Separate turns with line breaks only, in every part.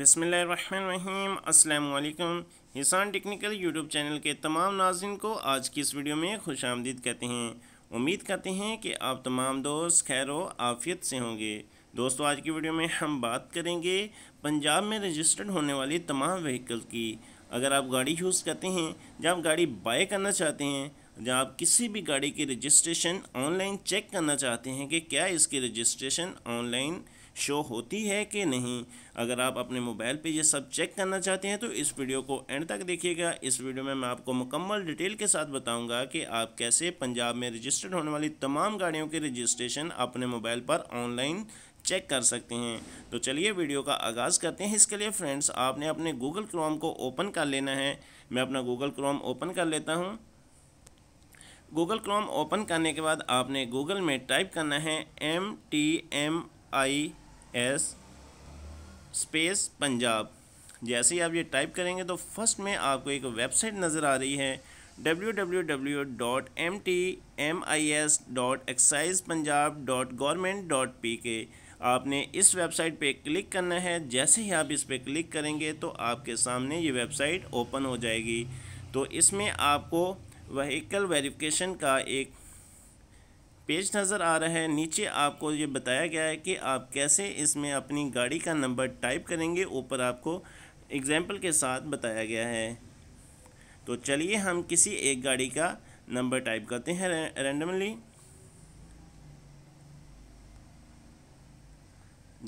बसमीम अल्लाम हिसान टेक्निकल यूट्यूब चैनल के तमाम नाजिन को आज की इस वीडियो में खुश आमदीद कहते हैं उम्मीद करते हैं कि आप तमाम दोस्त खैर आफियत से होंगे दोस्तों आज की वीडियो में हम बात करेंगे पंजाब में रजिस्टर्ड होने वाली तमाम व्हीकल की अगर आप गाड़ी यूज़ करते हैं या आप गाड़ी बाय करना चाहते हैं जहाँ आप किसी भी गाड़ी की रजिस्ट्रेशन ऑनलाइन चेक करना चाहते हैं कि क्या इसकी रजिस्ट्रेशन ऑनलाइन शो होती है कि नहीं अगर आप अपने मोबाइल पे ये सब चेक करना चाहते हैं तो इस वीडियो को एंड तक देखिएगा इस वीडियो में मैं आपको मुकम्मल डिटेल के साथ बताऊंगा कि आप कैसे पंजाब में रजिस्टर्ड होने वाली तमाम गाड़ियों की रजिस्ट्रेशन अपने मोबाइल पर ऑनलाइन चेक कर सकते हैं तो चलिए वीडियो का आगाज़ करते हैं इसके लिए फ्रेंड्स आपने अपने गूगल क्रोम को ओपन कर लेना है मैं अपना गूगल क्रोम ओपन कर लेता हूँ गूगल क्रोम ओपन करने के बाद आपने गूगल में टाइप करना है M T M I S space Punjab जैसे ही आप ये टाइप करेंगे तो फर्स्ट में आपको एक वेबसाइट नज़र आ रही है W W W dot M T M I S excise Punjab dot government dot P K आपने इस वेबसाइट पे क्लिक करना है जैसे ही आप इस पर क्लिक करेंगे तो आपके सामने ये वेबसाइट ओपन हो जाएगी तो इसमें आपको वहीकल वेरिफिकेशन का एक पेज नज़र आ रहा है नीचे आपको ये बताया गया है कि आप कैसे इसमें अपनी गाड़ी का नंबर टाइप करेंगे ऊपर आपको एग्ज़ाम्पल के साथ बताया गया है तो चलिए हम किसी एक गाड़ी का नंबर टाइप करते हैं रेंडमली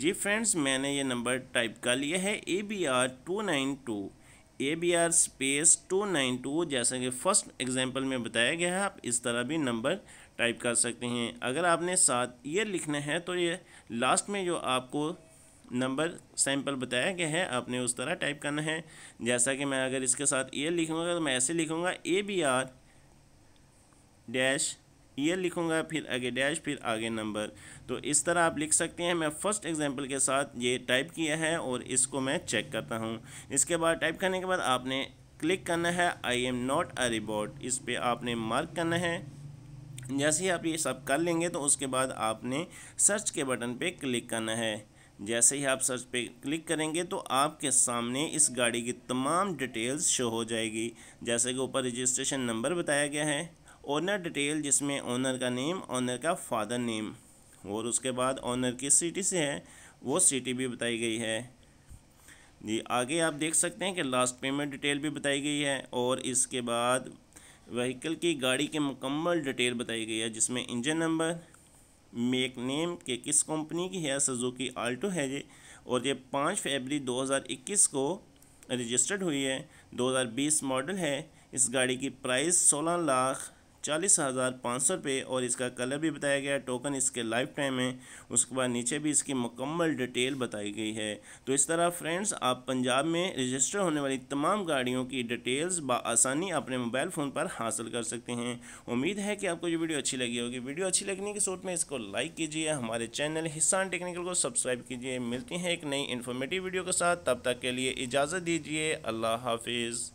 जी फ्रेंड्स मैंने ये नंबर टाइप कर लिया है A B R two nine two A B R space two nine two जैसा कि फ़र्स्ट एग्जाम्पल में बताया गया है आप इस तरह भी नंबर टाइप कर सकते हैं अगर आपने सात ईयर लिखना है तो ये लास्ट में जो आपको नंबर सैंपल बताया गया है आपने उस तरह टाइप करना है जैसा कि मैं अगर इसके साथ ईयर लिखूँगा तो मैं ऐसे लिखूँगा A B R dash year लिखूँगा फिर आगे डैश फिर आगे नंबर तो इस तरह आप लिख सकते हैं मैं फ़र्स्ट एग्जांपल के साथ ये टाइप किया है और इसको मैं चेक करता हूँ इसके बाद टाइप करने के बाद आपने क्लिक करना है आई एम नॉट अ रिबॉट इस पर आपने मार्क करना है जैसे ही आप ये सब कर लेंगे तो उसके बाद आपने सर्च के बटन पे क्लिक करना है जैसे ही आप सर्च पे क्लिक करेंगे तो आपके सामने इस गाड़ी की तमाम डिटेल्स शो हो जाएगी जैसे कि ऊपर रजिस्ट्रेशन नंबर बताया गया है ओनर डिटेल जिसमें ओनर का नेम ओनर का फादर नेम और उसके बाद ओनर किस सिटी से है वो सिटी भी बताई गई है जी आगे आप देख सकते हैं कि लास्ट पेमेंट डिटेल भी बताई गई है और इसके बाद वहीकल की गाड़ी के मुकम्मल डिटेल बताई गई है जिसमें इंजन नंबर मेक नेम के किस कंपनी की है सजुकी आल्टो है ये और ये पाँच फरवरी 2021 को रजिस्टर्ड हुई है 2020 मॉडल है इस गाड़ी की प्राइस सोलह लाख चालीस हज़ार पाँच सौ रुपये और इसका कलर भी बताया गया टोकन इसके लाइफ टाइम है उसके बाद नीचे भी इसकी मुकम्मल डिटेल बताई गई है तो इस तरह फ्रेंड्स आप पंजाब में रजिस्टर होने वाली तमाम गाड़ियों की डिटेल्स बसानी अपने मोबाइल फ़ोन पर हासिल कर सकते हैं उम्मीद है कि आपको ये वीडियो अच्छी लगी होगी वीडियो अच्छी लगने के सूट में इसको लाइक कीजिए हमारे चैनल हिस्सान टेक्निकल को सब्सक्राइब कीजिए मिलती हैं एक नई इन्फॉर्मेटिव वीडियो के साथ तब तक के लिए इजाज़त दीजिए अल्लाह हाफिज़